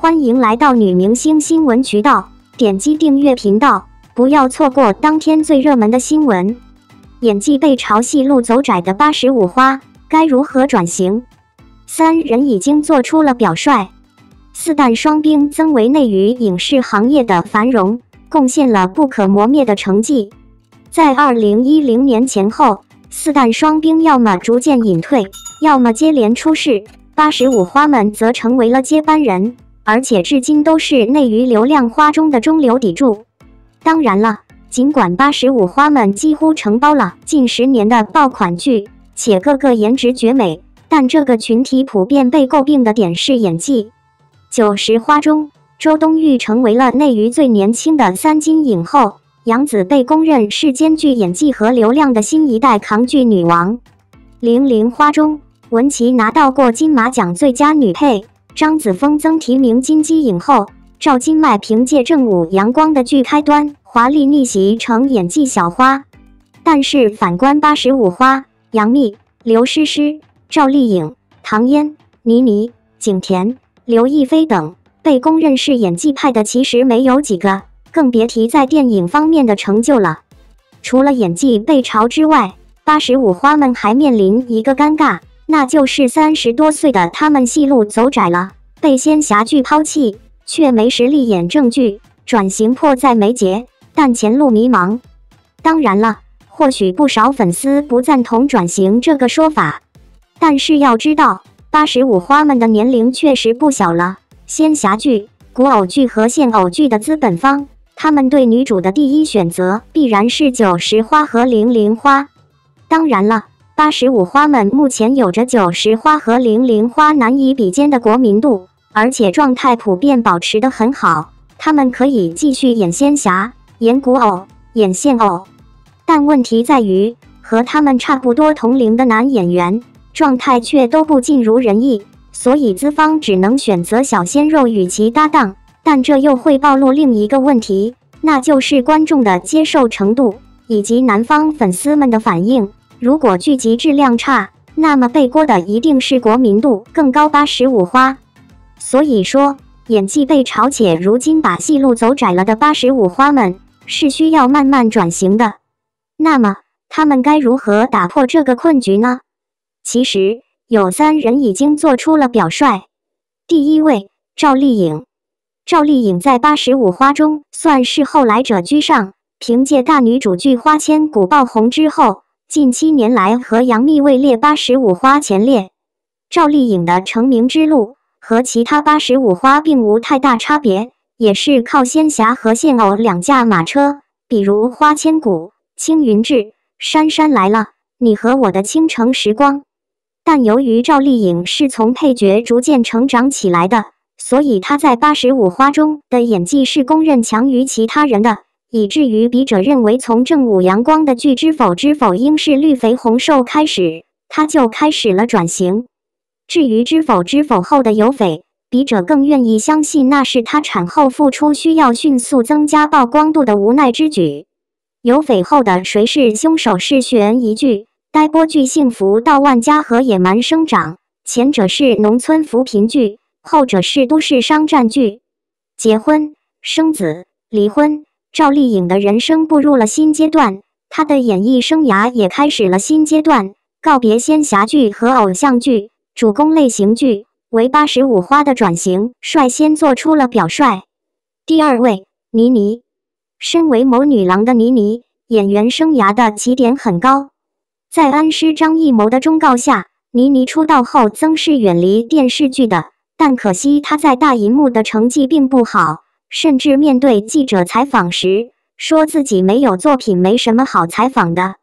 欢迎来到女明星新闻渠道，点击订阅频道，不要错过当天最热门的新闻。演技被嘲戏路走窄的八十五花该如何转型？三人已经做出了表率。四旦双冰曾为内娱影视行业的繁荣贡献了不可磨灭的成绩。在二零一零年前后，四旦双冰要么逐渐隐退，要么接连出事，八十五花们则成为了接班人。而且至今都是内娱流量花中的中流砥柱。当然了，尽管八十五花们几乎承包了近十年的爆款剧，且个个颜值绝美，但这个群体普遍被诟病的点是演技。九十花中，周冬雨成为了内娱最年轻的三金影后，杨紫被公认是兼具演技和流量的新一代扛剧女王。零零花中，文琪拿到过金马奖最佳女配。张子枫曾提名金鸡影后，赵今麦凭借正午阳光的剧开端华丽逆袭成演技小花。但是反观八十五花，杨幂、刘诗诗、赵丽颖、唐嫣、倪妮、景甜、刘亦菲等，被公认是演技派的其实没有几个，更别提在电影方面的成就了。除了演技被嘲之外，八十五花们还面临一个尴尬。那就是三十多岁的他们戏路走窄了，被仙侠剧抛弃，却没实力演正剧，转型迫在眉睫，但前路迷茫。当然了，或许不少粉丝不赞同转型这个说法，但是要知道，八十五花们的年龄确实不小了。仙侠剧、古偶剧和现偶剧的资本方，他们对女主的第一选择，必然是九十花和零零花。当然了。八十五花们目前有着九十花和零零花难以比肩的国民度，而且状态普遍保持的很好，他们可以继续演仙侠、演古偶、演现偶，但问题在于，和他们差不多同龄的男演员状态却都不尽如人意，所以资方只能选择小鲜肉与其搭档。但这又会暴露另一个问题，那就是观众的接受程度以及男方粉丝们的反应。如果剧集质量差，那么背锅的一定是国民度更高八十五花。所以说，演技被嘲且如今把戏路走窄了的八十五花们，是需要慢慢转型的。那么，他们该如何打破这个困局呢？其实有三人已经做出了表率。第一位，赵丽颖。赵丽颖在八十五花中算是后来者居上，凭借大女主剧《花千骨》爆红之后。近七年来，和杨幂位列八十五花前列。赵丽颖的成名之路和其他八十五花并无太大差别，也是靠仙侠和现偶两驾马车，比如《花千骨》《青云志》《杉杉来了》《你和我的倾城时光》。但由于赵丽颖是从配角逐渐成长起来的，所以她在八十五花中的演技是公认强于其他人的。以至于笔者认为，从正午阳光的剧《知否》《知否》应是绿肥红瘦开始，他就开始了转型。至于《知否》《知否》后的有匪，笔者更愿意相信那是他产后复出需要迅速增加曝光度的无奈之举。有匪后的《谁是凶手》是悬疑剧，待播剧《幸福到万家》和《野蛮生长》，前者是农村扶贫剧，后者是都市商战剧。结婚、生子、离婚。赵丽颖的人生步入了新阶段，她的演艺生涯也开始了新阶段，告别仙侠剧和偶像剧，主攻类型剧，为八十五花的转型率先做出了表率。第二位，倪妮。身为谋女郎的倪妮，演员生涯的起点很高，在恩师张艺谋的忠告下，倪妮出道后曾是远离电视剧的，但可惜她在大荧幕的成绩并不好。甚至面对记者采访时，说自己没有作品，没什么好采访的。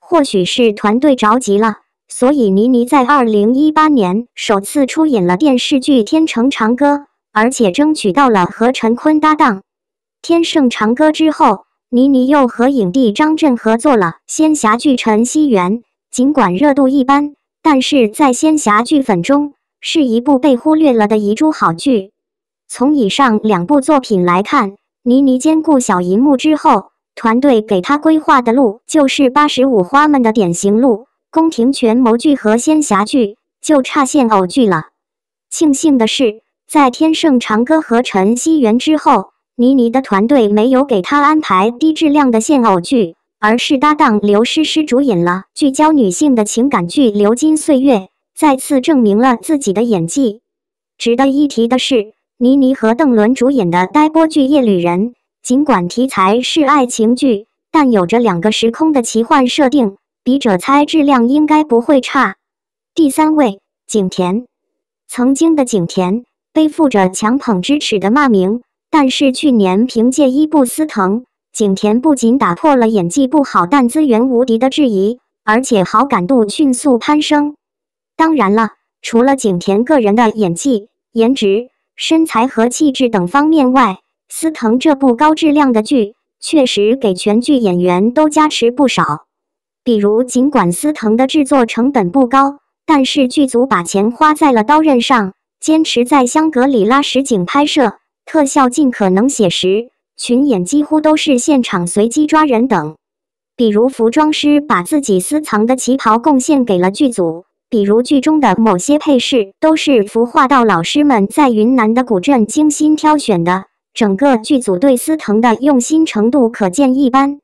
或许是团队着急了，所以倪妮在二零一八年首次出演了电视剧《天成长歌》，而且争取到了和陈坤搭档。《天盛长歌》之后，倪妮又和影帝张震合作了仙侠剧《陈希元》。尽管热度一般，但是在仙侠剧粉中，是一部被忽略了的遗珠好剧。从以上两部作品来看，倪妮兼顾小银幕之后，团队给她规划的路就是八十五花们的典型路：宫廷权谋剧和仙侠剧，就差现偶剧了。庆幸的是，在《天盛长歌》和《晨曦元》之后，倪妮的团队没有给她安排低质量的现偶剧，而是搭档刘诗诗主演了聚焦女性的情感剧《流金岁月》，再次证明了自己的演技。值得一提的是。倪妮和邓伦主演的呆播剧《夜旅人》，尽管题材是爱情剧，但有着两个时空的奇幻设定，笔者猜质量应该不会差。第三位，景甜。曾经的景甜背负着强捧之耻的骂名，但是去年凭借《伊布斯藤》，景甜不仅打破了演技不好但资源无敌的质疑，而且好感度迅速攀升。当然了，除了景甜个人的演技、颜值。身材和气质等方面外，司藤这部高质量的剧确实给全剧演员都加持不少。比如，尽管司藤的制作成本不高，但是剧组把钱花在了刀刃上，坚持在香格里拉实景拍摄，特效尽可能写实，群演几乎都是现场随机抓人等。比如，服装师把自己私藏的旗袍贡献给了剧组。比如剧中的某些配饰都是服化道老师们在云南的古镇精心挑选的，整个剧组对司藤的用心程度可见一斑。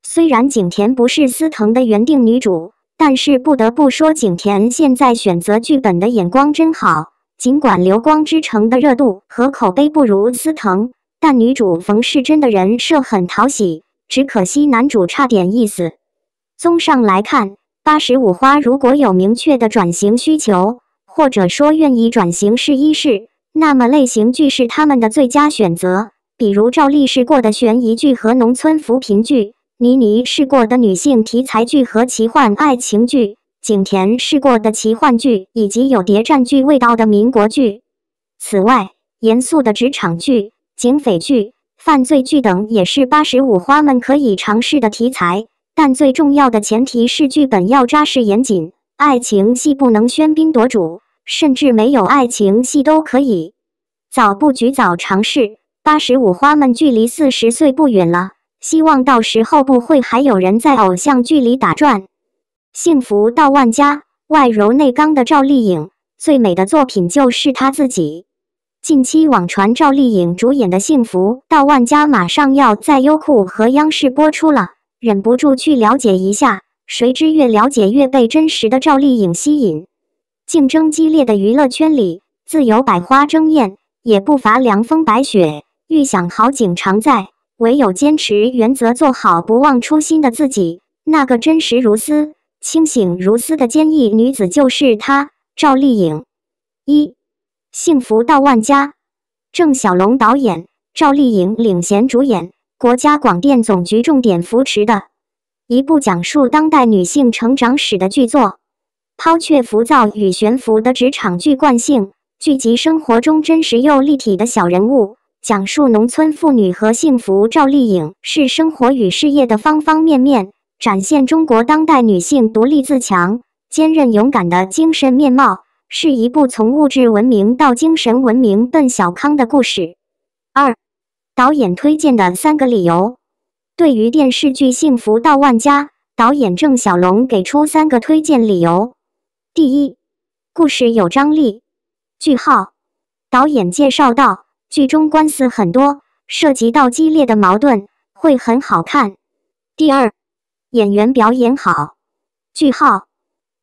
虽然景甜不是司藤的原定女主，但是不得不说景甜现在选择剧本的眼光真好。尽管《流光之城》的热度和口碑不如司藤，但女主冯世珍的人设很讨喜，只可惜男主差点意思。综上来看。八十五花如果有明确的转型需求，或者说愿意转型试一试，那么类型剧是他们的最佳选择。比如赵丽试过的悬疑剧和农村扶贫剧，倪妮试过的女性题材剧和奇幻爱情剧，景甜试过的奇幻剧以及有谍战剧味道的民国剧。此外，严肃的职场剧、警匪剧、犯罪剧等也是八十五花们可以尝试的题材。但最重要的前提是剧本要扎实严谨，爱情戏不能喧宾夺主，甚至没有爱情戏都可以。早布局早尝试，八十五花们距离四十岁不远了，希望到时候不会还有人在偶像剧里打转。幸福到万家，外柔内刚的赵丽颖，最美的作品就是她自己。近期网传赵丽颖主演的《幸福到万家》马上要在优酷和央视播出了。忍不住去了解一下，谁知越了解越被真实的赵丽颖吸引。竞争激烈的娱乐圈里，自有百花争艳，也不乏凉风白雪。预想好景常在，唯有坚持原则，做好不忘初心的自己。那个真实如斯、清醒如斯的坚毅女子，就是她——赵丽颖。一，幸福到万家，郑晓龙导演，赵丽颖领衔主演。国家广电总局重点扶持的一部讲述当代女性成长史的剧作，抛却浮躁与悬浮的职场剧惯性，聚集生活中真实又立体的小人物，讲述农村妇女和幸福赵丽颖是生活与事业的方方面面，展现中国当代女性独立自强、坚韧勇敢的精神面貌，是一部从物质文明到精神文明奔小康的故事。二。导演推荐的三个理由，对于电视剧《幸福到万家》，导演郑晓龙给出三个推荐理由。第一，故事有张力。句号导演介绍到，剧中官司很多，涉及到激烈的矛盾，会很好看。第二，演员表演好。句号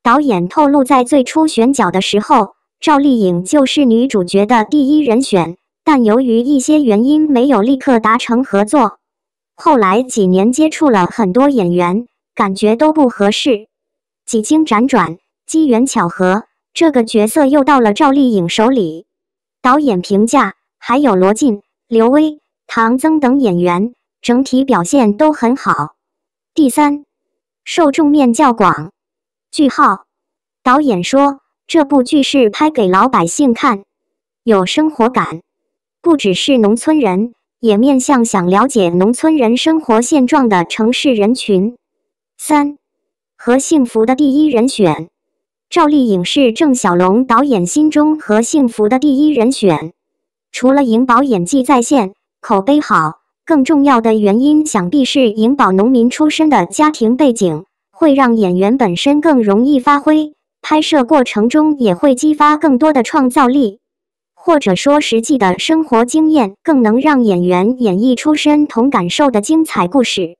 导演透露，在最初选角的时候，赵丽颖就是女主角的第一人选。但由于一些原因没有立刻达成合作，后来几年接触了很多演员，感觉都不合适。几经辗转，机缘巧合，这个角色又到了赵丽颖手里。导演评价还有罗晋、刘威、唐曾等演员，整体表现都很好。第三，受众面较广。句号，导演说这部剧是拍给老百姓看，有生活感。不只是农村人，也面向想了解农村人生活现状的城市人群。三，何幸福的第一人选，赵丽颖是郑晓龙导演心中何幸福的第一人选。除了颖宝演技在线、口碑好，更重要的原因，想必是颖宝农民出身的家庭背景，会让演员本身更容易发挥，拍摄过程中也会激发更多的创造力。或者说实际的生活经验，更能让演员演绎出身同感受的精彩故事。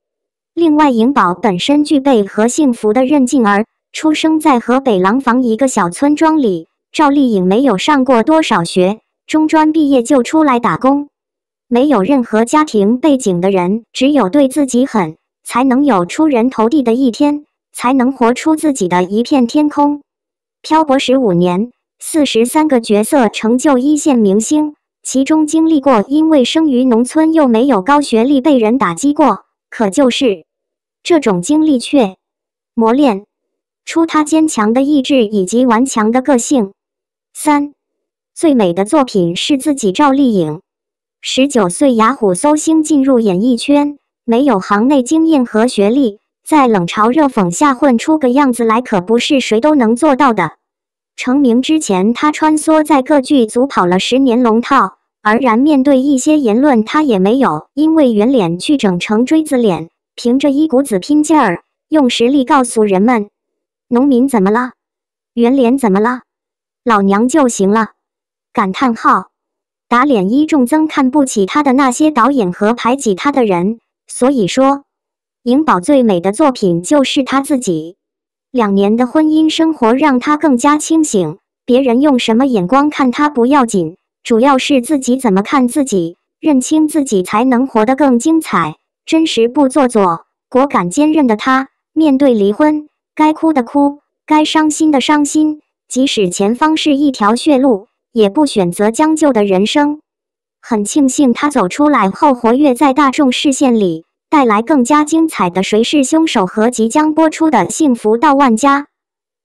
另外，颖宝本身具备和幸福的韧劲儿，出生在河北廊坊一个小村庄里。赵丽颖没有上过多少学，中专毕业就出来打工，没有任何家庭背景的人，只有对自己狠，才能有出人头地的一天，才能活出自己的一片天空。漂泊十五年。四十三个角色成就一线明星，其中经历过因为生于农村又没有高学历被人打击过，可就是这种经历却磨练出他坚强的意志以及顽强的个性。三，最美的作品是自己。赵丽颖，十九岁，雅虎搜星进入演艺圈，没有行内经验和学历，在冷嘲热讽下混出个样子来，可不是谁都能做到的。成名之前，他穿梭在各剧组跑了十年龙套，而然面对一些言论，他也没有因为圆脸去整成锥子脸，凭着一股子拼劲儿，用实力告诉人们：农民怎么了？圆脸怎么了？老娘就行了！感叹号，打脸一众曾看不起他的那些导演和排挤他的人。所以说，颖宝最美的作品就是他自己。两年的婚姻生活让他更加清醒，别人用什么眼光看他不要紧，主要是自己怎么看自己，认清自己才能活得更精彩，真实不做作，果敢坚韧的他，面对离婚，该哭的哭，该伤心的伤心，即使前方是一条血路，也不选择将就的人生。很庆幸他走出来后活跃在大众视线里。带来更加精彩的《谁是凶手》和即将播出的《幸福到万家》，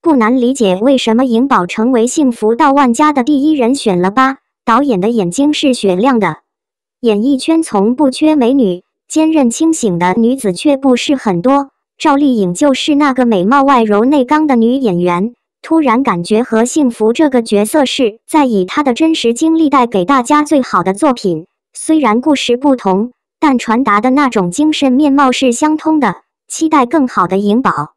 不难理解为什么颖宝成为《幸福到万家》的第一人选了吧？导演的眼睛是雪亮的。演艺圈从不缺美女，坚韧清醒的女子却不是很多。赵丽颖就是那个美貌外柔内刚的女演员。突然感觉和幸福这个角色是在以她的真实经历带给大家最好的作品。虽然故事不同。但传达的那种精神面貌是相通的，期待更好的颖宝。